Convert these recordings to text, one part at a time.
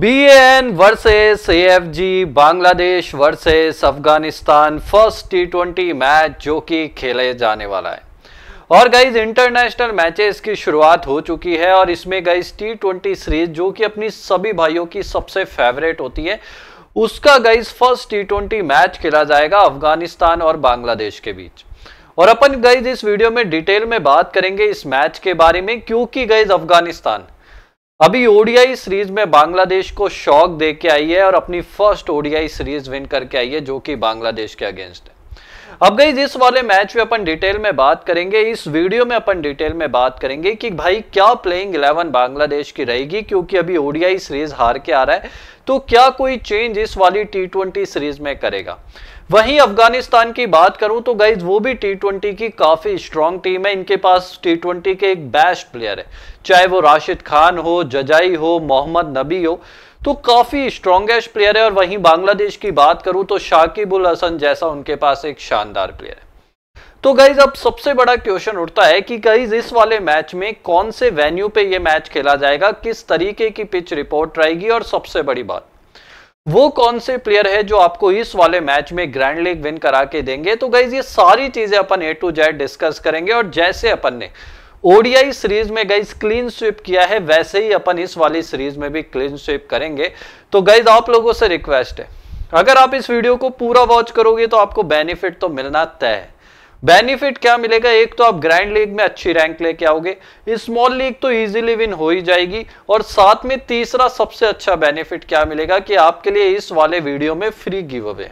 N versus AFG Bangladesh versus Afghanistan first T twenty match जो कि खेले जाने वाला है और गाइज इंटरनेशनल मैचेस की शुरुआत हो चुकी है और इसमें गाइज टी ट्वेंटी सीरीज जो कि अपनी सभी भाइयों की सबसे फेवरेट होती है उसका guys first T twenty match खेला जाएगा अफगानिस्तान और बांग्लादेश के बीच और अपन गाइज इस वीडियो में डिटेल में बात करेंगे इस मैच के बारे में क्योंकि गाइज अफगानिस्तान अभी ओडीआई सीरीज में बांग्लादेश को शौक दे के आई है और अपनी फर्स्ट ओडीआई सीरीज विन करके आई है जो कि बांग्लादेश के अगेंस्ट है अब गई इस वाले मैच में अपन डिटेल में बात करेंगे इस वीडियो में अपन डिटेल में बात करेंगे कि भाई क्या प्लेइंग इलेवन बांग्लादेश की रहेगी क्योंकि अभी ओडियाई सीरीज हार के आ रहा है तो क्या कोई चेंज इस वाली टी ट्वेंटी सीरीज में करेगा वहीं अफगानिस्तान की बात करूं तो गाइज वो भी टी ट्वेंटी की काफी स्ट्रांग टीम है इनके पास टी ट्वेंटी के एक बेस्ट प्लेयर है चाहे वो राशिद खान हो जजाई हो मोहम्मद नबी हो तो काफी स्ट्रॉन्गेस्ट प्लेयर है और वहीं बांग्लादेश की बात करूं तो शाकिबुल हसन जैसा उनके पास एक शानदार प्लेयर है तो गाइज अब सबसे बड़ा क्वेश्चन उठता है कि गाइज इस वाले मैच में कौन से वेन्यू पे ये मैच खेला जाएगा किस तरीके की पिच रिपोर्ट रहेगी और सबसे बड़ी बात वो कौन से प्लेयर है जो आपको इस वाले मैच में ग्रैंड लीग विन करा के देंगे तो गाइज ये सारी चीजें अपन ए टू जेड डिस्कस करेंगे और जैसे अपन ने ओडीआई सीरीज में गाइज क्लीन स्वीप किया है वैसे ही अपन इस वाली सीरीज में भी क्लीन स्वीप करेंगे तो गाइज आप लोगों से रिक्वेस्ट है अगर आप इस वीडियो को पूरा वॉच करोगे तो आपको बेनिफिट तो मिलना तय है बेनिफिट क्या मिलेगा एक तो आप ग्रैंड लीग में अच्छी रैंक लेके आओगे स्मॉल लीग तो इजीली विन हो ही जाएगी और साथ में तीसरा सबसे अच्छा बेनिफिट क्या मिलेगा कि आपके लिए इस वाले वीडियो में फ्री गिव अवे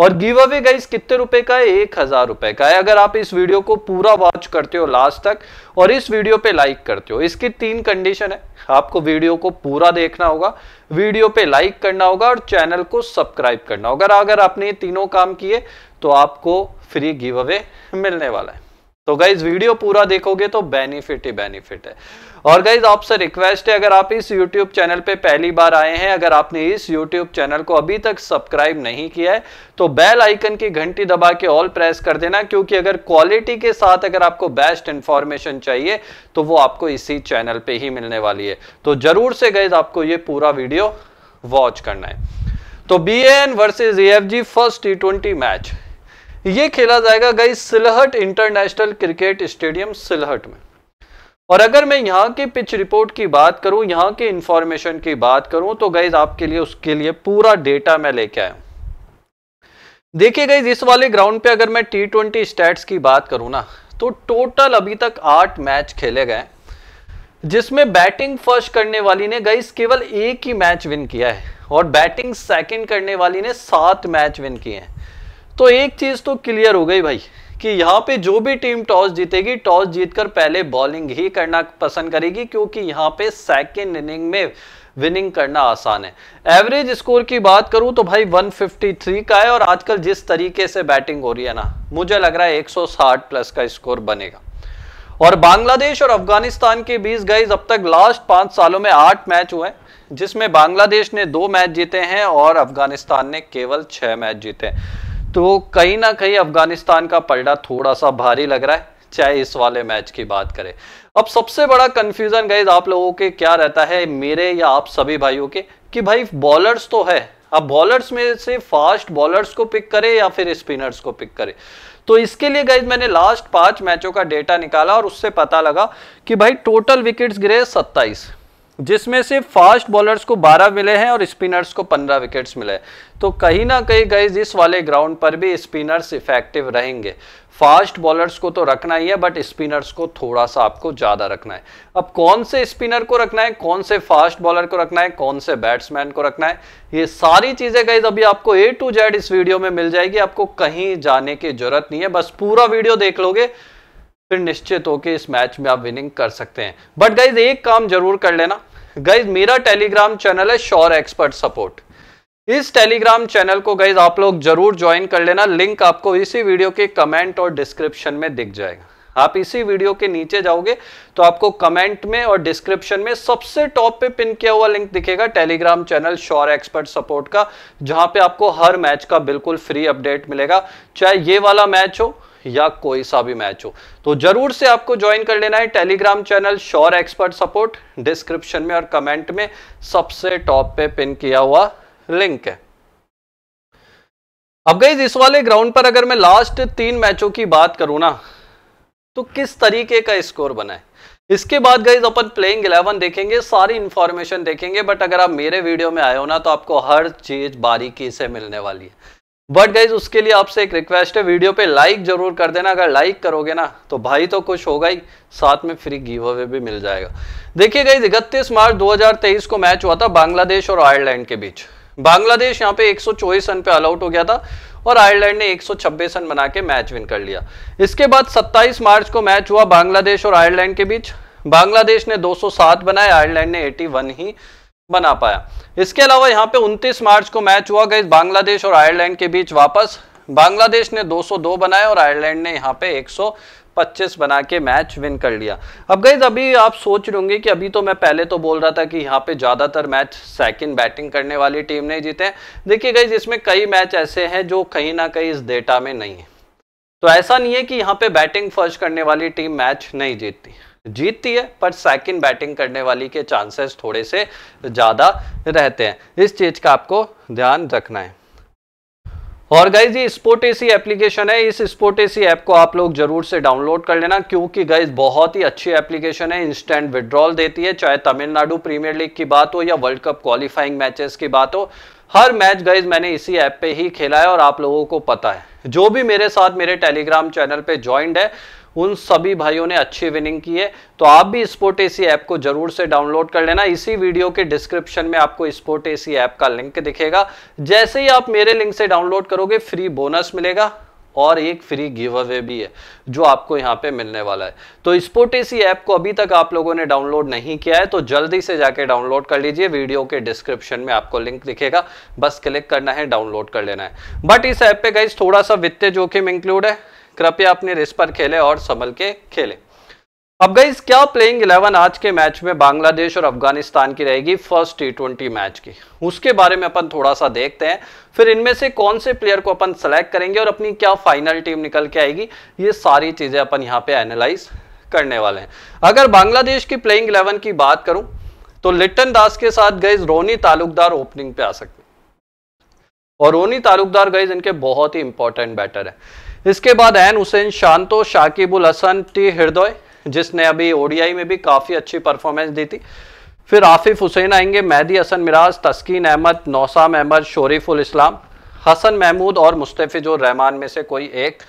और गिव अवे गाइस कितने रुपए का है एक हजार रुपए का है अगर आप इस वीडियो को पूरा वॉच करते हो लास्ट तक और इस वीडियो पे लाइक करते हो इसकी तीन कंडीशन है आपको वीडियो को पूरा देखना होगा वीडियो पे लाइक करना होगा और चैनल को सब्सक्राइब करना होगा अगर अगर आपने ये तीनों काम किए तो आपको फ्री गिव अवे मिलने वाला है तो गाइज वीडियो पूरा देखोगे तो बेनिफिट ही बेनिफिट है और गाइज आपसे रिक्वेस्ट है अगर आप इस यूट्यूब चैनल पे पहली बार आए हैं अगर आपने इस यूट्यूब चैनल को अभी तक सब्सक्राइब नहीं किया है तो बेल आइकन की घंटी दबा के ऑल प्रेस कर देना क्योंकि अगर क्वालिटी के साथ अगर आपको बेस्ट इंफॉर्मेशन चाहिए तो वो आपको इसी चैनल पे ही मिलने वाली है तो जरूर से गाइज आपको ये पूरा वीडियो वॉच करना है तो B N versus A F G first T twenty match ये खेला जाएगा गई Sylhet international cricket stadium Sylhet में और अगर मैं यहाँ के पिच रिपोर्ट की बात करूँ यहाँ के इंफॉर्मेशन की बात करूँ तो गाइज आपके लिए उसके लिए पूरा डेटा मैं लेके आया हूँ देखिए गाइज इस वाले ग्राउंड पे अगर मैं टी ट्वेंटी स्टैट्स की बात करूँ ना तो टोटल अभी तक आठ मैच खेले गए जिसमें बैटिंग फर्स्ट करने वाली ने गाइज केवल एक ही मैच विन किया है और बैटिंग सेकंड करने वाली ने सात मैच विन किए हैं तो एक चीज तो क्लियर हो गई भाई कि यहाँ पे जो भी टीम टॉस जीतेगी टॉस जीतकर पहले बॉलिंग ही करना पसंद करेगी क्योंकि यहाँ पे सेकेंड इनिंग में विनिंग करना आसान है एवरेज स्कोर की बात करूं तो भाई 153 का है और आजकल जिस तरीके से बैटिंग हो रही है ना मुझे लग रहा है 160 प्लस का स्कोर बनेगा और बांग्लादेश और अफगानिस्तान के बीच गाइज अब तक लास्ट पांच सालों में आठ मैच हुए जिसमें बांग्लादेश ने दो मैच जीते हैं और अफगानिस्तान ने केवल छह मैच जीते हैं तो कहीं ना कहीं अफगानिस्तान का पलड़ा थोड़ा सा भारी लग रहा है चाहे इस वाले मैच की बात करें अब सबसे बड़ा कंफ्यूजन गई आप लोगों के क्या रहता है मेरे या आप सभी भाइयों के कि भाई बॉलर्स तो है अब बॉलर्स में से फास्ट बॉलर्स को पिक करें या फिर स्पिनर्स को पिक करें तो इसके लिए गए मैंने लास्ट पांच मैचों का डेटा निकाला और उससे पता लगा कि भाई टोटल विकेट्स गिरे 27 जिसमें से फास्ट बॉलर्स को 12 मिले हैं और स्पिनर्स को 15 विकेट्स मिले तो कहीं ना कहीं गए इस वाले ग्राउंड पर भी स्पिनर्स इफेक्टिव रहेंगे फास्ट बॉलर्स को तो रखना ही है बट स्पिनर्स को थोड़ा सा आपको ज़्यादा रखना है अब कौन से स्पिनर को रखना है कौन से फास्ट बॉलर को रखना है कौन से बैट्समैन को रखना है ये सारी चीज़ें गई अभी आपको ए टू जेड इस वीडियो में मिल जाएगी आपको कहीं जाने की जरूरत नहीं है बस पूरा वीडियो देख लोगे फिर निश्चित होकर इस मैच में आप विनिंग कर सकते हैं बट गाइज एक काम जरूर कर लेना गाइज मेरा टेलीग्राम चैनल है श्योर एक्सपर्ट सपोर्ट इस टेलीग्राम चैनल को गाइज आप लोग जरूर ज्वाइन कर लेना लिंक आपको इसी वीडियो के कमेंट और डिस्क्रिप्शन में दिख जाएगा आप इसी वीडियो के नीचे जाओगे तो आपको कमेंट में और डिस्क्रिप्शन में सबसे टॉप पे पिन किया हुआ लिंक दिखेगा Telegram channel sure expert support का जहां पे आपको हर मैच का बिल्कुल फ्री अपडेट मिलेगा चाहे ये वाला मैच हो या कोई सा भी मैच हो तो जरूर से आपको ज्वाइन कर लेना है Telegram channel sure expert support description में और कमेंट में सबसे टॉप पे पिन किया हुआ लिंक है अब गई इस वाले ग्राउंड पर अगर मैं लास्ट तीन मैचों की बात करूं ना तो किस तरीके का स्कोर बना है इसके बाद गई अपन प्लेइंग 11 देखेंगे सारी इंफॉर्मेशन देखेंगे बट अगर आप मेरे वीडियो में आए हो ना तो आपको हर चीज बारीकी से मिलने वाली है बट गाइज उसके लिए आपसे एक रिक्वेस्ट है वीडियो पे लाइक जरूर कर देना अगर लाइक करोगे ना तो भाई तो कुछ होगा ही साथ में फ्री गिव अवे भी मिल जाएगा देखिए गाइज इकतीस मार्च 2023 को मैच हुआ था बांग्लादेश और आयरलैंड के बीच बांग्लादेश यहाँ पे एक रन पे ऑल आउट हो गया था और आयरलैंड ने 126 रन बना के मैच विन कर लिया इसके बाद 27 मार्च को मैच हुआ बांग्लादेश और आयरलैंड के बीच बांग्लादेश ने 207 बनाए आयरलैंड ने 81 ही बना पाया इसके अलावा यहाँ पे 29 मार्च को मैच हुआ गई बांग्लादेश और आयरलैंड के बीच वापस बांग्लादेश ने 202 बनाए और आयरलैंड ने यहाँ पे 125 बना के मैच विन कर लिया अब गई अभी आप सोच रहे कि अभी तो मैं पहले तो बोल रहा था कि यहाँ पे ज़्यादातर मैच सेकंड बैटिंग करने वाली टीम नहीं जीते देखिए गई इसमें कई मैच ऐसे हैं जो कहीं ना कहीं इस डेटा में नहीं है तो ऐसा नहीं है कि यहाँ पे बैटिंग फर्स्ट करने वाली टीम मैच नहीं जीतती जीतती है पर सेकंड बैटिंग करने वाली के चांसेस थोड़े से ज़्यादा रहते हैं इस चीज़ का आपको ध्यान रखना है और गाइज ये स्पोर्ट एसी एप्लीकेशन है इस स्पोर्ट एसी ऐप को आप लोग जरूर से डाउनलोड कर लेना क्योंकि गाइज बहुत ही अच्छी एप्लीकेशन है इंस्टेंट विड्रॉल देती है चाहे तमिलनाडु प्रीमियर लीग की बात हो या वर्ल्ड कप क्वालिफाइंग मैचेस की बात हो हर मैच गाइज मैंने इसी ऐप पे ही खेला है और आप लोगों को पता है जो भी मेरे साथ मेरे टेलीग्राम चैनल पे ज्वाइंट है उन सभी भाइयों ने अच्छी विनिंग की है तो आप भी स्पोर्ट एसी ऐप को जरूर से डाउनलोड कर लेना इसी वीडियो के डिस्क्रिप्शन में आपको स्पोर्ट एसी ऐप का लिंक दिखेगा जैसे ही आप मेरे लिंक से डाउनलोड करोगे फ्री बोनस मिलेगा और एक फ्री गिव अवे भी है जो आपको यहाँ पे मिलने वाला है तो स्पोर्ट एसी ऐप को अभी तक आप लोगों ने डाउनलोड नहीं किया है तो जल्दी से जाके डाउनलोड कर लीजिए वीडियो के डिस्क्रिप्शन में आपको लिंक दिखेगा बस क्लिक करना है डाउनलोड कर लेना है बट इस ऐप पे गई थोड़ा सा वित्तीय जोखिम इंक्लूड है कृपया अपने रिस्क पर खेले और संभल के खेले अब गई क्या प्लेइंग 11 आज के मैच में बांग्लादेश और अफगानिस्तान की रहेगी फर्स्ट टी ट्वेंटी मैच की उसके बारे में अपन थोड़ा सा देखते हैं फिर इनमें से कौन से प्लेयर को अपन सेलेक्ट करेंगे और अपनी क्या फाइनल टीम निकल के आएगी ये सारी चीज़ें अपन यहाँ पे एनालाइज करने वाले हैं अगर बांग्लादेश की प्लेइंग इलेवन की बात करूं तो लिट्टन दास के साथ गए रोनी तालुकदार ओपनिंग पे आ सकते और रोनी तालुकदार गए इनके बहुत ही इंपॉर्टेंट बैटर है इसके बाद एन हुसैन शांतो शाकिबुल हसन टी हृदय जिसने अभी ओडीआई में भी काफ़ी अच्छी परफॉर्मेंस दी थी फिर आफिफ हुसैन आएंगे मेहदी हसन मिराज तस्कीन अहमद नौसाम अहमद शोरीफुल इस्लाम हसन महमूद और मुस्तफ़िजुर रहमान में से कोई एक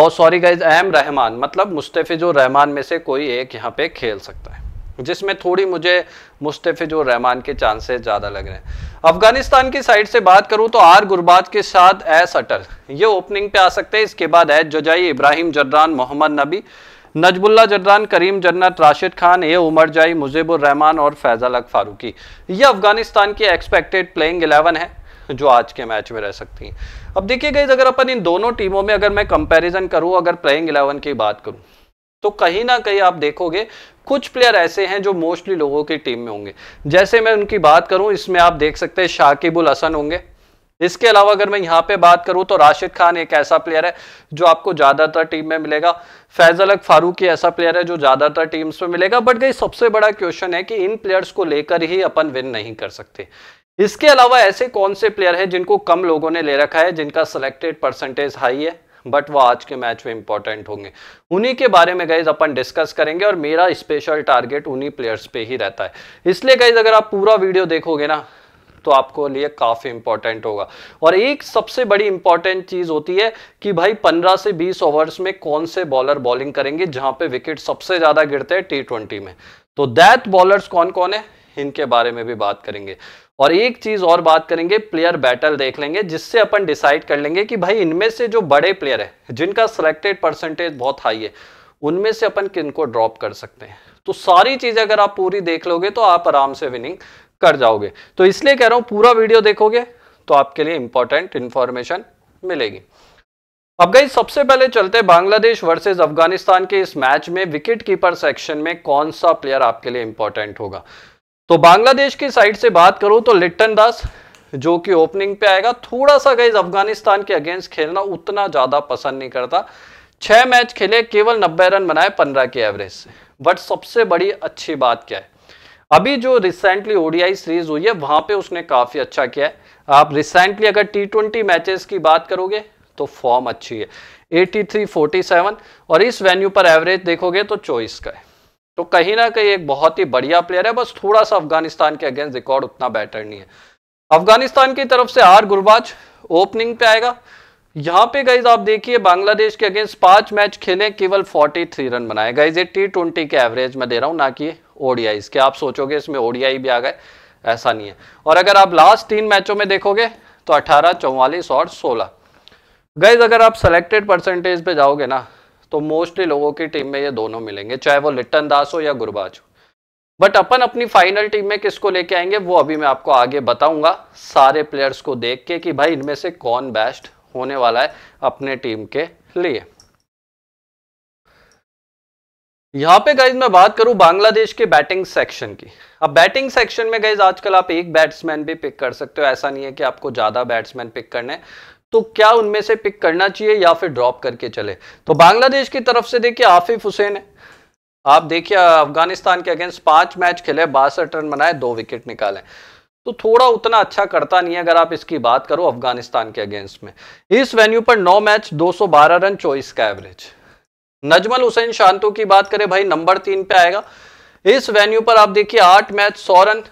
और सॉरी गाइज एम रहमान मतलब मुस्तफ़िजुर रहमान में से कोई एक यहाँ पे खेल सकता है जिसमें थोड़ी मुझे जो रहमान के चांसेस ज़्यादा लग रहे हैं अफगानिस्तान की साइड से बात करूं तो आर गुरबाज के साथ एस अटल ये ओपनिंग पे आ सकते हैं इसके बाद एच जजाई इब्राहिम जर्रान मोहम्मद नबी नजबुल्ला जर्रान करीम जन्नत राशिद खान ए उमर जाई रहमान और फैज़ल अक फारूकी ये अफगानिस्तान की एक्सपेक्टेड प्लेइंग एलेवन है जो आज के मैच में रह सकती हैं अब देखिए गई अगर अपन इन दोनों टीमों में अगर मैं कंपेरिजन करूँ अगर प्लेइंग एलेवन की बात करूँ तो कहीं ना कहीं आप देखोगे कुछ प्लेयर ऐसे हैं जो मोस्टली लोगों की टीम में होंगे जैसे मैं उनकी बात करूं इसमें आप देख सकते हैं शाकिबुल हसन होंगे इसके अलावा अगर मैं यहाँ पे बात करूं तो राशिद खान एक ऐसा प्लेयर है जो आपको ज़्यादातर टीम में मिलेगा फैजल अक फारूक ऐसा प्लेयर है जो ज़्यादातर टीम्स में मिलेगा बट गई सबसे बड़ा क्वेश्चन है कि इन प्लेयर्स को लेकर ही अपन विन नहीं कर सकते इसके अलावा ऐसे कौन से प्लेयर हैं जिनको कम लोगों ने ले रखा है जिनका सिलेक्टेड परसेंटेज हाई है बट वो आज के मैच में इंपॉर्टेंट होंगे उन्हीं के बारे में गाइज अपन डिस्कस करेंगे और मेरा स्पेशल टारगेट उन्हीं प्लेयर्स पे ही रहता है इसलिए गाइज अगर आप पूरा वीडियो देखोगे ना तो आपको लिए काफ़ी इंपॉर्टेंट होगा और एक सबसे बड़ी इंपॉर्टेंट चीज़ होती है कि भाई 15 से 20 ओवर्स में कौन से बॉलर बॉलिंग करेंगे जहां पे विकेट सबसे ज़्यादा गिरते हैं टी में तो दैट बॉलर्स कौन कौन है इनके बारे में भी बात करेंगे और एक चीज और बात करेंगे प्लेयर बैटल देख लेंगे जिससे अपन डिसाइड कर लेंगे कि भाई इनमें से जो बड़े प्लेयर है जिनका सिलेक्टेड परसेंटेज बहुत हाई है उनमें से अपन किन को ड्रॉप कर सकते हैं तो सारी चीज अगर आप पूरी देख लोगे तो आप आराम से विनिंग कर जाओगे तो इसलिए कह रहा हूं पूरा वीडियो देखोगे तो आपके लिए इंपॉर्टेंट इंफॉर्मेशन मिलेगी अब गई सबसे पहले चलते बांग्लादेश वर्सेस अफगानिस्तान के इस मैच में विकेट कीपर सेक्शन में कौन सा प्लेयर आपके लिए इंपॉर्टेंट होगा तो बांग्लादेश की साइड से बात करूं तो लिट्टन दास जो कि ओपनिंग पे आएगा थोड़ा सा गई अफगानिस्तान के अगेंस्ट खेलना उतना ज्यादा पसंद नहीं करता छह मैच खेले केवल नब्बे रन बनाए पंद्रह के एवरेज से बट सबसे बड़ी अच्छी बात क्या है अभी जो रिसेंटली ओडीआई सीरीज हुई है वहां पे उसने काफी अच्छा किया है आप रिसेंटली अगर टी ट्वेंटी मैचेस की बात करोगे तो फॉर्म अच्छी है 83, 47 और इस वेन्यू पर एवरेज देखोगे तो चौबीस का है तो कहीं ना कहीं एक बहुत ही बढ़िया प्लेयर है बस थोड़ा सा अफगानिस्तान के अगेंस्ट रिकॉर्ड उतना बेटर नहीं है अफगानिस्तान की तरफ से आर गुरबाज ओपनिंग पे आएगा यहाँ पे गाइज आप देखिए बांग्लादेश के अगेंस्ट पांच मैच खेले केवल 43 रन बनाए गाइज ये टी ट्वेंटी के एवरेज में दे रहा हूँ ना कि ओडिया के आप सोचोगे इसमें ओडीआई भी आ गए ऐसा नहीं है और अगर आप लास्ट तीन मैचों में देखोगे तो अठारह चौवालीस और सोलह गाइज अगर आप सेलेक्टेड परसेंटेज पे जाओगे ना तो मोस्टली लोगों की टीम में ये दोनों मिलेंगे चाहे वो लिट्टन दास हो या गुरबाज हो बट अपन अपनी फाइनल टीम में किसको लेके आएंगे वो अभी मैं आपको आगे बताऊंगा सारे प्लेयर्स को देख के कि भाई इनमें से कौन बेस्ट होने वाला है अपने टीम के लिए यहाँ पे गाइज मैं बात करूं बांग्लादेश के बैटिंग सेक्शन की अब बैटिंग सेक्शन में गाइज आजकल आप एक बैट्समैन भी पिक कर सकते हो ऐसा नहीं है कि आपको ज़्यादा बैट्समैन पिक करने तो क्या उनमें से पिक करना चाहिए या फिर ड्रॉप करके चले तो बांग्लादेश की तरफ से देखिए आफिफ हुसैन है आप देखिए अफगानिस्तान के अगेंस्ट पांच मैच खेले बासठ रन बनाए दो विकेट निकाले तो थोड़ा उतना अच्छा करता नहीं है अगर आप इसकी बात करो अफगानिस्तान के अगेंस्ट में इस वेन्यू पर नौ मैच दो रन चौबीस का एवरेज नजमल हुसैन शांतो की बात करें भाई नंबर तीन पे आएगा इस वेन्यू पर आप देखिए आठ मैच सौ रन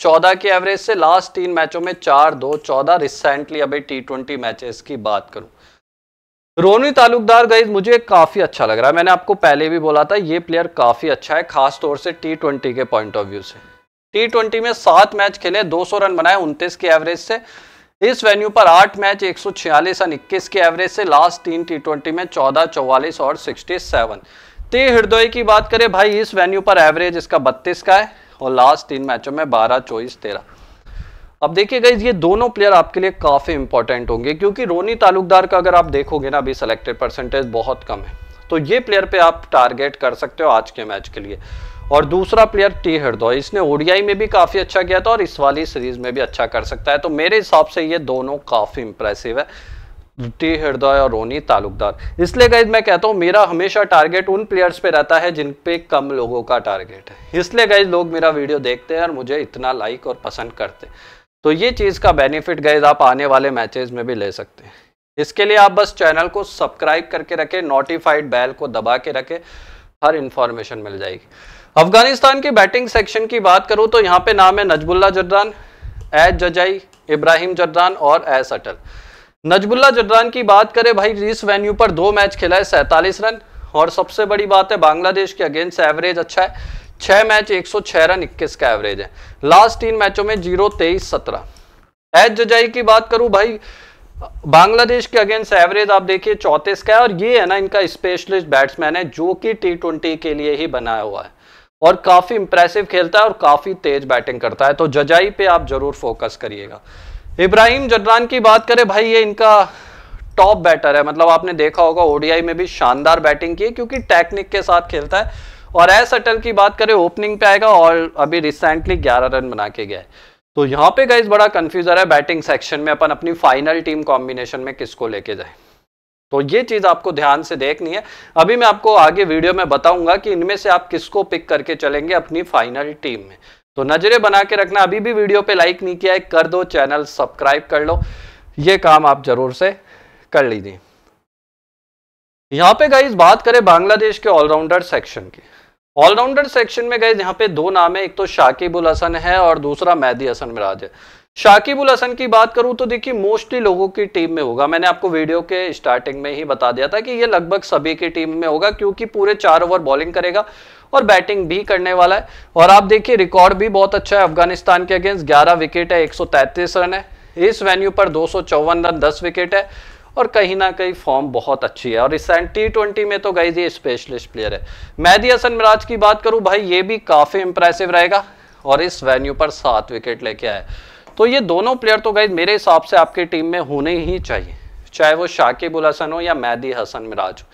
चौदह के एवरेज से लास्ट तीन मैचों में चार दो चौदह रिसेंटली अभी टी ट्वेंटी मैचेस की बात करूं रोनी तालुकदार गई मुझे काफ़ी अच्छा लग रहा है मैंने आपको पहले भी बोला था ये प्लेयर काफ़ी अच्छा है खास तौर से टी ट्वेंटी के पॉइंट ऑफ व्यू से टी ट्वेंटी में सात मैच खेले 200 रन बनाए उनतीस के एवरेज से इस वेन्यू पर आठ मैच एक सौ छियालीस रन इक्कीस के एवरेज से लास्ट तीन टी ट्वेंटी में चौदह चौवालीस और सिक्सटी सेवन ते हृदय की बात करें भाई इस वेन्यू पर एवरेज इसका बत्तीस का है और लास्ट तीन मैचों में बारह चौबीस तेरह अब देखिए गाइज ये दोनों प्लेयर आपके लिए काफ़ी इंपॉर्टेंट होंगे क्योंकि रोनी तालुकदार का अगर आप देखोगे ना अभी सेलेक्टेड परसेंटेज बहुत कम है तो ये प्लेयर पे आप टारगेट कर सकते हो आज के मैच के लिए और दूसरा प्लेयर टी हृदय इसने ओडीआई में भी काफ़ी अच्छा किया था और इस वाली सीरीज में भी अच्छा कर सकता है तो मेरे हिसाब से ये दोनों काफ़ी इंप्रेसिव है टी हृदय और रोनी तालुकदार इसलिए गाइज मैं कहता हूँ मेरा हमेशा टारगेट उन प्लेयर्स पे रहता है जिन पे कम लोगों का टारगेट है इसलिए गाइज लोग मेरा वीडियो देखते हैं और मुझे इतना लाइक और पसंद करते तो ये चीज़ का बेनिफिट गाइज आप आने वाले मैचेज में भी ले सकते हैं इसके लिए आप बस चैनल को सब्सक्राइब करके रखें नोटिफाइड बैल को दबा के रखें हर इंफॉर्मेशन मिल जाएगी अफगानिस्तान की बैटिंग सेक्शन की बात करूँ तो यहाँ पे नाम है नजबुल्ला जरदान एज जजाई इब्राहिम जर्दान और एस अटल नजबुल्ला जडरान की बात करें भाई इस वेन्यू पर दो मैच खेला है सैतालीस रन और सबसे बड़ी बात है बांग्लादेश के अगेंस्ट एवरेज अच्छा है छह मैच 106 रन 21 का एवरेज है लास्ट तीन मैचों में जीरो तेईस सत्रह एच जजाई की बात करूं भाई बांग्लादेश के अगेंस्ट एवरेज आप देखिए चौंतीस का है और ये है ना इनका स्पेशलिस्ट बैट्समैन है जो कि टी ट्वेंटी के लिए ही बनाया हुआ है और काफी इंप्रेसिव खेलता है और काफी तेज बैटिंग करता है तो जजाई पे आप जरूर फोकस करिएगा इब्राहिम जडरान की बात करें भाई ये इनका टॉप बैटर है मतलब आपने देखा होगा ओडीआई में भी शानदार बैटिंग की है क्योंकि टेक्निक के साथ खेलता है और एस अटल की बात करें ओपनिंग पे आएगा और अभी रिसेंटली 11 रन बना के गया है तो यहाँ पे गाइज बड़ा कन्फ्यूजर है बैटिंग सेक्शन में अपन अपनी फाइनल टीम कॉम्बिनेशन में किसको लेके जाए तो ये चीज आपको ध्यान से देखनी है अभी मैं आपको आगे वीडियो में बताऊंगा कि इनमें से आप किसको पिक करके चलेंगे अपनी फाइनल टीम में तो नजरे बना के रखना अभी भी वीडियो पे लाइक नहीं किया है कर दो चैनल सब्सक्राइब कर लो ये काम आप जरूर से कर लीजिए यहां पे गई बात करें बांग्लादेश के ऑलराउंडर सेक्शन की ऑलराउंडर सेक्शन में गए यहाँ पे दो नाम है एक तो शाकिबुल हसन है और दूसरा मैदी हसन मिराज है शाकिबुल हसन की बात करूं तो देखिए मोस्टली लोगों की टीम में होगा मैंने आपको वीडियो के स्टार्टिंग में ही बता दिया था कि ये लगभग सभी की टीम में होगा क्योंकि पूरे चार ओवर बॉलिंग करेगा और बैटिंग भी करने वाला है और आप देखिए रिकॉर्ड भी बहुत अच्छा है अफगानिस्तान के अगेंस्ट ग्यारह विकेट है एक रन है इस वेन्यू पर दो रन दस विकेट है और कहीं ना कहीं फॉर्म बहुत अच्छी है और इस टी ट्वेंटी में तो गई ये स्पेशलिस्ट प्लेयर है मैदी हसन मिराज की बात करूं भाई ये भी काफ़ी इंप्रेसिव रहेगा और इस वेन्यू पर सात विकेट लेके आए तो ये दोनों प्लेयर तो गई मेरे हिसाब से आपकी टीम में होने ही चाहिए चाहे वो शाकिब उल हसन हो या मैदी हसन मिराज हो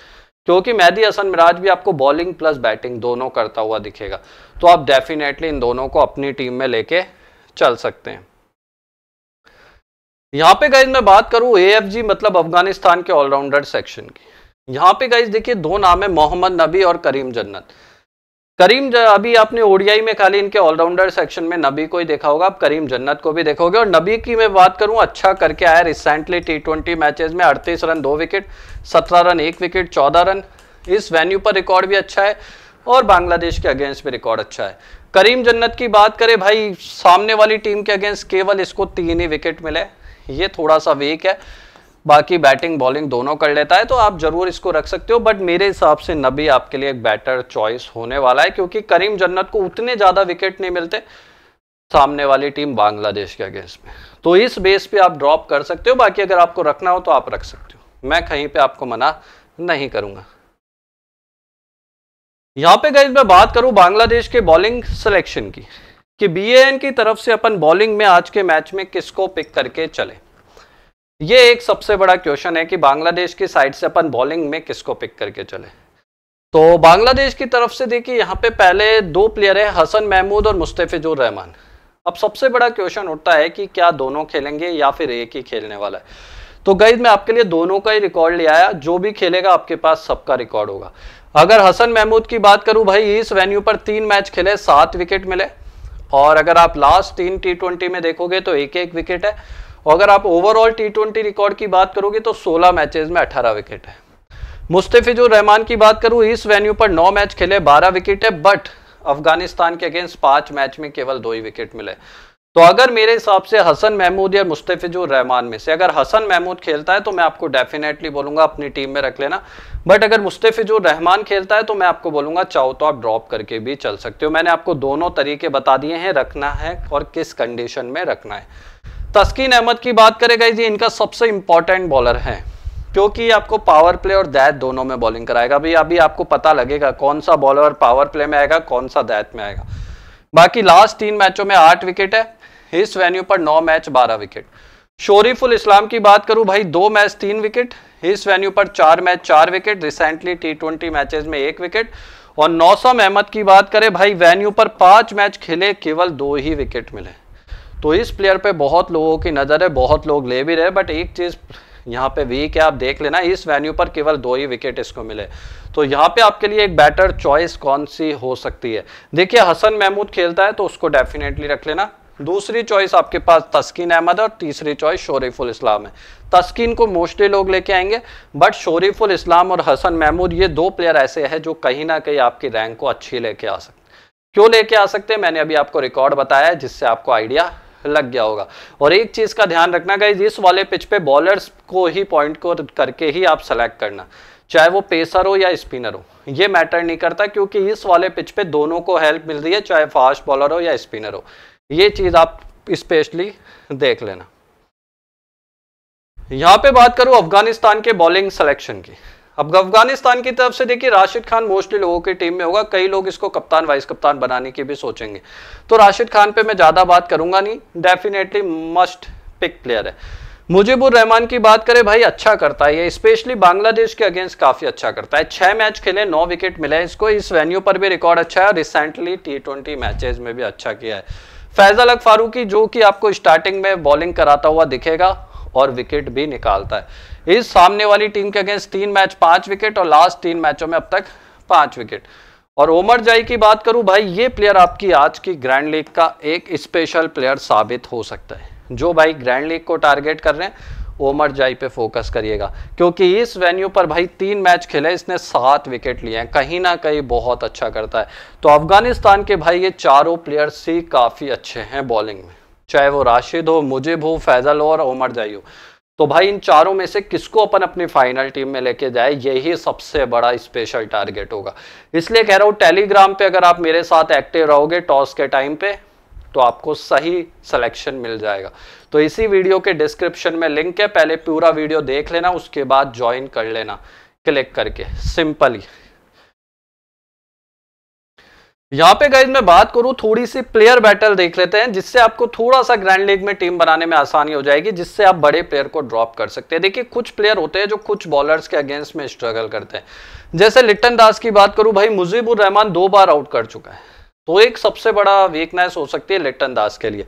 क्योंकि मेहदी हसन मिराज भी आपको बॉलिंग प्लस बैटिंग दोनों करता हुआ दिखेगा तो आप डेफिनेटली इन दोनों को अपनी टीम में लेके चल सकते हैं यहां पे गाइज मैं बात करूं ए मतलब अफगानिस्तान के ऑलराउंडर सेक्शन की यहां पे गाइज देखिए दो नाम है मोहम्मद नबी और करीम जन्नत करीम अभी आपने ओड़ियाई में खाली इनके ऑलराउंडर सेक्शन में नबी को ही देखा होगा आप करीम जन्नत को भी देखोगे और नबी की मैं बात करूं अच्छा करके आया रिसेंटली टी ट्वेंटी मैचेज में अड़तीस रन दो विकेट सत्रह रन एक विकेट चौदह रन इस वेन्यू पर रिकॉर्ड भी अच्छा है और बांग्लादेश के अगेंस्ट भी रिकॉर्ड अच्छा है करीम जन्नत की बात करें भाई सामने वाली टीम के अगेंस्ट केवल इसको तीन ही विकेट मिले ये थोड़ा सा वीक है बाकी बैटिंग बॉलिंग दोनों कर लेता है तो आप जरूर इसको रख सकते हो बट मेरे हिसाब से नबी आपके लिए एक बेटर चॉइस होने वाला है क्योंकि करीम जन्नत को उतने ज़्यादा विकेट नहीं मिलते सामने वाली टीम बांग्लादेश के अगेंस्ट में तो इस बेस पे आप ड्रॉप कर सकते हो बाकी अगर आपको रखना हो तो आप रख सकते हो मैं कहीं पे आपको मना नहीं करूंगा यहाँ पे गई मैं बात करूं बांग्लादेश के बॉलिंग सिलेक्शन की कि बीएएन की तरफ से अपन बॉलिंग में आज के मैच में किसको पिक करके चले ये एक सबसे बड़ा क्वेश्चन है कि बांग्लादेश की साइड से अपन बॉलिंग में किसको पिक करके चले तो बांग्लादेश की तरफ से देखिए यहाँ पे पहले दो प्लेयर है हसन महमूद और मुस्तफ़िजुर रहमान अब सबसे बड़ा क्वेश्चन उठता है कि क्या दोनों खेलेंगे या फिर एक ही खेलने वाला है तो गई मैं आपके लिए दोनों का ही रिकॉर्ड ले आया जो भी खेलेगा आपके पास सबका रिकॉर्ड होगा अगर हसन महमूद की बात करूं भाई इस वेन्यू पर तीन मैच खेले सात विकेट मिले और अगर आप लास्ट तीन टी ट्वेंटी में देखोगे तो एक एक विकेट है और अगर आप ओवरऑल टी ट्वेंटी रिकॉर्ड की बात करोगे तो 16 मैचेस में 18 विकेट है मुस्तफिजुर रहमान की बात करूं इस वेन्यू पर 9 मैच खेले 12 विकेट है बट अफगानिस्तान के अगेंस्ट पांच मैच में केवल दो ही विकेट मिले तो अगर मेरे हिसाब से हसन महमूद या मुस्तफिजुर रहमान में से अगर हसन महमूद खेलता है तो मैं आपको डेफिनेटली बोलूंगा अपनी टीम में रख लेना बट अगर मुस्तफिजुर रहमान खेलता है तो मैं आपको बोलूंगा चाहो तो आप ड्रॉप करके भी चल सकते हो मैंने आपको दोनों तरीके बता दिए हैं रखना है और किस कंडीशन में रखना है तस्कीन अहमद की बात करें गाइज ये इनका सबसे इंपॉर्टेंट बॉलर है क्योंकि आपको पावर प्ले और दैत दोनों में बॉलिंग कराएगा अभी अभी आपको पता लगेगा कौन सा बॉलर पावर प्ले में आएगा कौन सा दैत में आएगा बाकी लास्ट तीन मैचों में आठ विकेट है इस वेन्यू पर नौ मैच बारह विकेट शोरीफुल इस्लाम की बात करूं भाई दो मैच तीन विकेट इस वेन्यू पर चार मैच चार wicket recently T twenty matches में एक विकेट और नौसम अहमद की बात करें भाई वेन्यू पर पांच मैच खेले केवल दो ही विकेट मिले तो इस प्लेयर पे बहुत लोगों की नज़र है बहुत लोग ले भी रहे बट एक चीज़ यहाँ पे वीक है आप देख लेना इस वेन्यू पर केवल दो ही विकेट इसको मिले तो यहाँ पे आपके लिए एक बेटर चॉइस कौन सी हो सकती है देखिए हसन महमूद खेलता है तो उसको डेफिनेटली रख लेना दूसरी चॉइस आपके पास तस्किन अहमद और तीसरी चॉइस शोरीफुल इस्लाम है तस्किन को मोस्टली लोग लेके आएंगे बट शोरीफुल इस्लाम और हसन महमूद ये दो प्लेयर ऐसे हैं जो कहीं ना कहीं आपकी रैंक को अच्छी लेके आ सकते क्यों लेके आ सकते हैं मैंने अभी आपको रिकॉर्ड बताया है जिससे आपको आइडिया लग गया होगा और एक चीज का ध्यान रखना गाइज इस वाले पिच पे बॉलर्स को ही पॉइंट को करके ही आप सेलेक्ट करना चाहे वो पेसर हो या स्पिनर हो ये मैटर नहीं करता क्योंकि इस वाले पिच पे दोनों को हेल्प मिल रही है चाहे फास्ट बॉलर हो या स्पिनर हो ये चीज आप स्पेशली देख लेना यहां पे बात करूं अफगानिस्तान के बॉलिंग सिलेक्शन की अब अफगानिस्तान की तरफ से देखिए राशिद खान मोस्टली लोगों की टीम में होगा कई लोग इसको कप्तान वाइस कप्तान बनाने की भी सोचेंगे तो राशिद खान पे मैं ज़्यादा बात करूंगा नहीं डेफिनेटली मस्ट पिक प्लेयर है मुजीबुर रहमान की बात करें भाई अच्छा करता है ये स्पेशली बांग्लादेश के अगेंस्ट काफ़ी अच्छा करता है छः मैच खेले नौ विकेट मिले इसको इस वेन्यू पर भी रिकॉर्ड अच्छा है रिसेंटली टी ट्वेंटी मैचेज में भी अच्छा किया है फैजल अक फारूकी जो कि आपको स्टार्टिंग में बॉलिंग कराता हुआ दिखेगा और विकेट भी निकालता है इस सामने वाली टीम के अगेंस्ट तीन मैच पांच विकेट और लास्ट तीन मैचों में अब तक पांच विकेट और ओमर जाई की बात करूं भाई ये प्लेयर आपकी आज की ग्रैंड लीग का एक स्पेशल प्लेयर साबित हो सकता है जो भाई ग्रैंड लीग को टारगेट कर रहे हैं ओमर जाई पे फोकस करिएगा क्योंकि इस वेन्यू पर भाई तीन मैच खेले इसने सात विकेट लिए हैं कहीं ना कहीं बहुत अच्छा करता है तो अफगानिस्तान के भाई ये चारों प्लेयर्स ही काफ़ी अच्छे हैं बॉलिंग में चाहे वो राशिद हो मुजिब हो फैजल हो और उमर जाई हो तो भाई इन चारों में से किसको अपन अपनी फाइनल टीम में लेके जाए यही सबसे बड़ा स्पेशल टारगेट होगा इसलिए कह रहा हूँ टेलीग्राम पे अगर आप मेरे साथ एक्टिव रहोगे टॉस के टाइम पे तो आपको सही सिलेक्शन मिल जाएगा तो इसी वीडियो के डिस्क्रिप्शन में लिंक है पहले पूरा वीडियो देख लेना उसके बाद ज्वाइन कर लेना क्लिक करके सिंपली यहाँ पे गाइज मैं बात करूँ थोड़ी सी प्लेयर बैटल देख लेते हैं जिससे आपको थोड़ा सा ग्रैंड लीग में टीम बनाने में आसानी हो जाएगी जिससे आप बड़े प्लेयर को ड्रॉप कर सकते हैं देखिए कुछ प्लेयर होते हैं जो कुछ बॉलर्स के अगेंस्ट में स्ट्रगल करते हैं जैसे लिट्टन दास की बात करूँ भाई मुजीबुर रहमान दो बार आउट कर चुका है तो एक सबसे बड़ा वीकनेस हो सकती है लिट्टन दास के लिए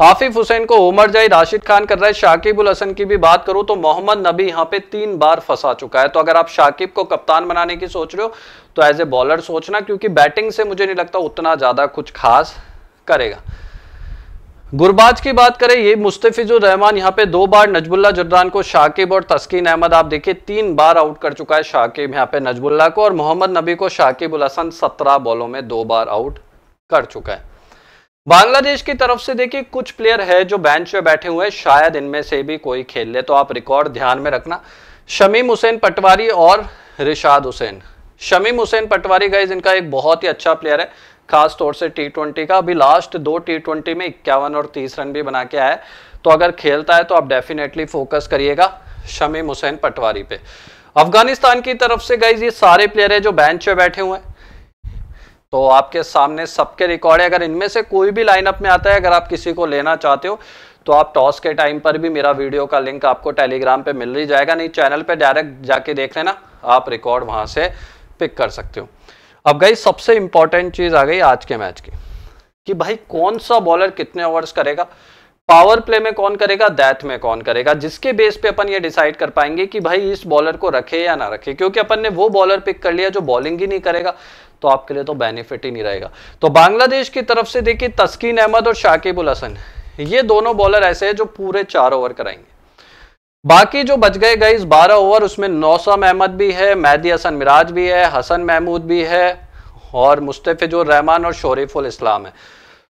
आफिफ हुसैन को उमर जाए राशिद खान कर रहा है शाकिब उल हसन की भी बात करूं तो मोहम्मद नबी यहां पे तीन बार फंसा चुका है तो अगर आप शाकिब को कप्तान बनाने की सोच रहे हो तो एज ए बॉलर सोचना क्योंकि बैटिंग से मुझे नहीं लगता उतना ज्यादा कुछ खास करेगा गुरबाज की बात करें ये मुस्तफिजुर रहमान यहाँ पे दो बार नजबुल्ला जुर्दान को शाकिब और तस्कीन अहमद आप देखिए तीन बार आउट कर चुका है शाकिब यहाँ पे नजबुल्ला को और मोहम्मद नबी को शाकिब उल हसन सत्रह बॉलों में दो बार आउट कर चुका है बांग्लादेश की तरफ से देखिए कुछ प्लेयर है जो बेंच पे बैठे हुए हैं शायद इनमें से भी कोई खेल ले तो आप रिकॉर्ड ध्यान में रखना शमीम हुसैन पटवारी और रिशाद हुसैन शमीम हुसैन पटवारी गाइज इनका एक बहुत ही अच्छा प्लेयर है खास तौर से टी ट्वेंटी का अभी लास्ट दो टी ट्वेंटी में इक्यावन और तीस रन भी बना के आया है तो अगर खेलता है तो आप डेफिनेटली फोकस करिएगा शमीम हुसैन पटवारी पे अफगानिस्तान की तरफ से गाइज ये सारे प्लेयर है जो बेंच पे बैठे हुए हैं तो आपके सामने सबके रिकॉर्ड है अगर इनमें से कोई भी लाइनअप में आता है अगर आप किसी को लेना चाहते हो तो आप टॉस के टाइम पर भी मेरा वीडियो का लिंक आपको टेलीग्राम पे मिल ही जाएगा नहीं चैनल पे डायरेक्ट जाके देख लेना आप रिकॉर्ड वहां से पिक कर सकते हो अब गई सबसे इंपॉर्टेंट चीज आ गई आज के मैच की कि भाई कौन सा बॉलर कितने ओवर्स करेगा पावर प्ले में कौन करेगा डेथ में कौन करेगा जिसके बेस पे अपन ये डिसाइड कर पाएंगे कि भाई इस बॉलर को रखे या ना रखे क्योंकि अपन ने वो बॉलर पिक कर लिया जो बॉलिंग ही नहीं करेगा तो आपके लिए तो बेनिफिट ही नहीं रहेगा तो बांग्लादेश की तरफ से देखिए तस्कीन अहमद और शाकिब उल हसन ये दोनों बॉलर ऐसे हैं जो पूरे चार ओवर कराएंगे बाकी जो बच गए गई बारह ओवर उसमें नौसम अहमद भी है मैदी हसन मिराज भी है हसन महमूद भी है और मुस्तफ़िजुर रहमान और शोरीफुल इस्लाम है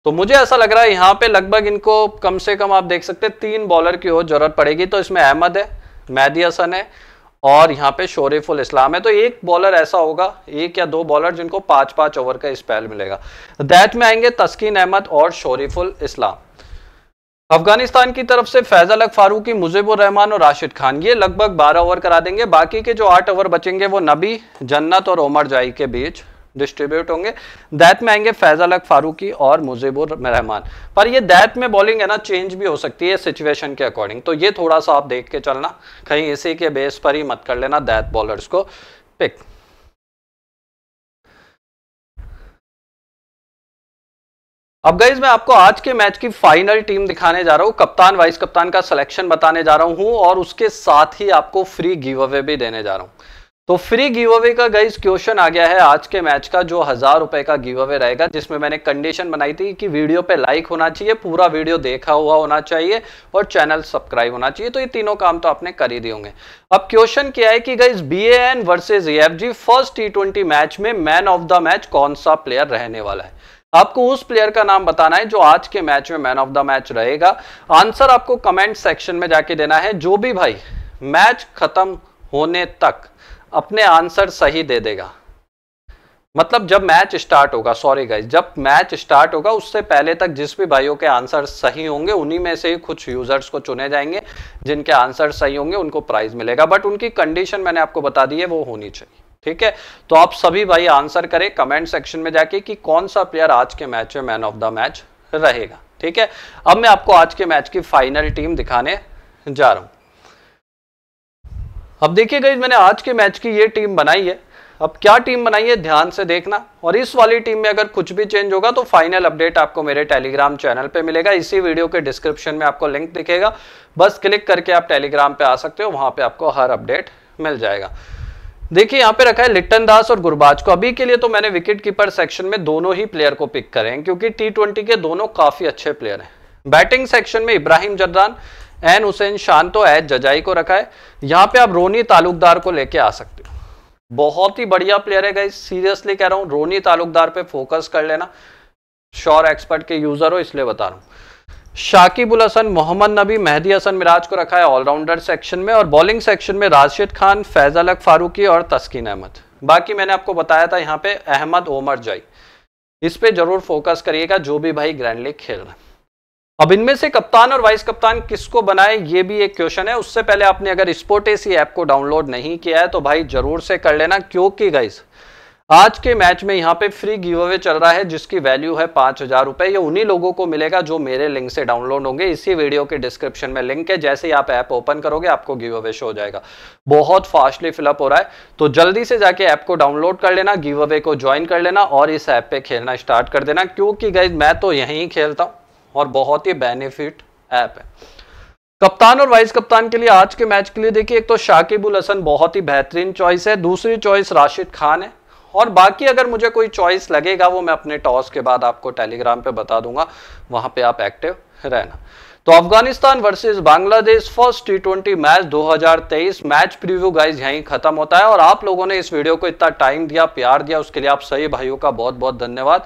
तो मुझे ऐसा लग रहा है यहाँ पे लगभग इनको कम से कम आप देख सकते हैं तीन बॉलर की हो जरूरत पड़ेगी तो इसमें अहमद है मैदी हसन है और यहाँ पे शोरेफुल इस्लाम है तो एक बॉलर ऐसा होगा एक या दो बॉलर जिनको पाँच पाँच ओवर का स्पेल मिलेगा दैट में आएंगे तस्कीन अहमद और शोरेफुल इस्लाम अफगानिस्तान की तरफ से फैजल अक फारूकी मुजिबुर रहमान और राशिद खान ये लगभग 12 ओवर करा देंगे बाकी के जो आठ ओवर बचेंगे वो नबी जन्नत और ओमर जाई के बीच डिस्ट्रीब्यूट होंगे दैत में आएंगे फैजल अक फारूकी और मुजिबुर रहमान पर ये दैत में बॉलिंग है ना चेंज भी हो सकती है सिचुएशन के अकॉर्डिंग तो ये थोड़ा सा आप देख के चलना कहीं इसी के बेस पर ही मत कर लेना दैत बॉलर्स को पिक अब गाइज मैं आपको आज के मैच की फाइनल टीम दिखाने जा रहा हूँ कप्तान वाइस कप्तान का सिलेक्शन बताने जा रहा हूँ और उसके साथ ही आपको फ्री गिव अवे भी देने जा रहा हूँ तो फ्री गिव अवे का गाइज क्वेश्चन आ गया है आज के मैच का जो हजार रुपए का गिव अवे रहेगा जिसमें मैंने कंडीशन बनाई थी कि वीडियो पे लाइक होना चाहिए पूरा वीडियो देखा हुआ होना चाहिए और चैनल सब्सक्राइब होना चाहिए तो ये तीनों काम तो आपने कर ही दिए होंगे अब क्वेश्चन क्या है कि guys B N versus first T match में मैन ऑफ द मैच कौन सा प्लेयर रहने वाला है आपको उस प्लेयर का नाम बताना है जो आज के मैच में मैन ऑफ द मैच रहेगा आंसर आपको कमेंट सेक्शन में जाके देना है जो भी भाई मैच खत्म होने तक अपने आंसर सही दे देगा मतलब जब मैच स्टार्ट होगा सॉरी गाइस जब मैच स्टार्ट होगा उससे पहले तक जिस भी भाइयों के आंसर सही होंगे उन्हीं में से ही कुछ यूजर्स को चुने जाएंगे जिनके आंसर सही होंगे उनको प्राइज मिलेगा बट उनकी कंडीशन मैंने आपको बता दी है वो होनी चाहिए ठीक है तो आप सभी भाई आंसर करें कमेंट सेक्शन में जाके कि कौन सा प्लेयर आज के मैच में मैन ऑफ द मैच रहेगा ठीक है अब मैं आपको आज के मैच की फाइनल टीम दिखाने जा रहा हूं अब देखिए गई मैंने आज के मैच की ये टीम बनाई है अब क्या टीम बनाई है ध्यान से देखना और इस वाली टीम में अगर कुछ भी चेंज होगा तो फाइनल अपडेट आपको मेरे टेलीग्राम चैनल पे मिलेगा इसी वीडियो के डिस्क्रिप्शन में आपको लिंक दिखेगा बस क्लिक करके आप टेलीग्राम पे आ सकते हो वहां पे आपको हर अपडेट मिल जाएगा देखिए यहाँ पे रखा है लिट्टन दास और गुरबाज को अभी के लिए तो मैंने विकेट कीपर सेक्शन में दोनों ही प्लेयर को पिक करें क्योंकि टी के दोनों काफी अच्छे प्लेयर हैं बैटिंग सेक्शन में इब्राहिम जर्दान एन हुसैन शान तो एज जजाई को रखा है यहाँ पे आप रोनी तालुकदार को लेके आ सकते हो बहुत ही बढ़िया प्लेयर है गाइज सीरियसली कह रहा हूँ रोनी तालुकदार पे फोकस कर लेना श्योर एक्सपर्ट के यूजर हो इसलिए बता रहा हूँ शाकिबुल हसन मोहम्मद नबी मेहदी हसन मिराज को रखा है ऑलराउंडर सेक्शन में और बॉलिंग सेक्शन में राशिद खान फैज अलग फारूकी और तस्कीन अहमद बाकी मैंने आपको बताया था यहाँ पे अहमद ओमर जई इस पे जरूर फोकस करिएगा जो भी भाई ग्रैंड लीग खेल रहे हैं अब इनमें से कप्तान और वाइस कप्तान किसको बनाए ये भी एक क्वेश्चन है उससे पहले आपने अगर स्पोर्ट एसी ऐप को डाउनलोड नहीं किया है तो भाई जरूर से कर लेना क्योंकि गाइस आज के मैच में यहाँ पे फ्री गिव अवे चल रहा है जिसकी वैल्यू है पांच हजार रुपए ये उन्हीं लोगों को मिलेगा जो मेरे लिंक से डाउनलोड होंगे इसी वीडियो के डिस्क्रिप्शन में लिंक है जैसे ही आप ऐप ओपन करोगे आपको गिव अवे शो हो जाएगा बहुत फास्टली फिलअप हो रहा है तो जल्दी से जाके ऐप को डाउनलोड कर लेना गिव अवे को ज्वाइन कर लेना और इस ऐप पे खेलना स्टार्ट कर देना क्योंकि गाइज मैं तो यहीं खेलता हूँ और बहुत ही बेनिफिट ऐप है कप्तान और वाइस कप्तान के लिए आज के मैच के लिए देखिए एक तो शाकिबुल हसन बहुत ही बेहतरीन चॉइस है दूसरी चॉइस राशिद खान है और बाकी अगर मुझे कोई चॉइस लगेगा वो मैं अपने टॉस के बाद आपको टेलीग्राम पे बता दूंगा वहां पे आप एक्टिव रहना तो Afghanistan versus Bangladesh first T match 2023 match preview guys यहीं खत्म होता है और आप लोगों ने इस वीडियो को इतना टाइम दिया प्यार दिया उसके लिए आप सही भाइयों का बहुत बहुत धन्यवाद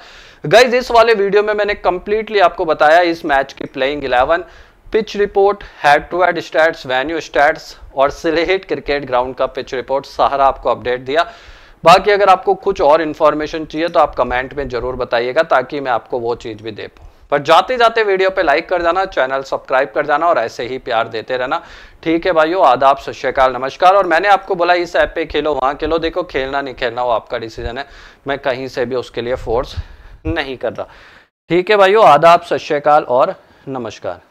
गाइज इस वाले वीडियो में मैंने कंप्लीटली आपको बताया इस मैच की playing eleven pitch report head to head stats venue stats और सिलेहिट क्रिकेट ग्राउंड का पिच रिपोर्ट सहारा आपको अपडेट दिया बाकी अगर आपको कुछ और इन्फॉर्मेशन चाहिए तो आप कमेंट में ज़रूर बताइएगा ताकि मैं आपको वो चीज़ भी दे पाऊँ पर जाते जाते वीडियो पे लाइक कर जाना चैनल सब्सक्राइब कर जाना और ऐसे ही प्यार देते रहना ठीक है भाइयों आदाब सत श्रीकाल नमस्कार और मैंने आपको बोला इस ऐप पे खेलो वहाँ खेलो देखो खेलना नहीं खेलना वो आपका डिसीजन है मैं कहीं से भी उसके लिए फोर्स नहीं कर रहा ठीक है भाइयों आदाब सत श्रीकाल और नमस्कार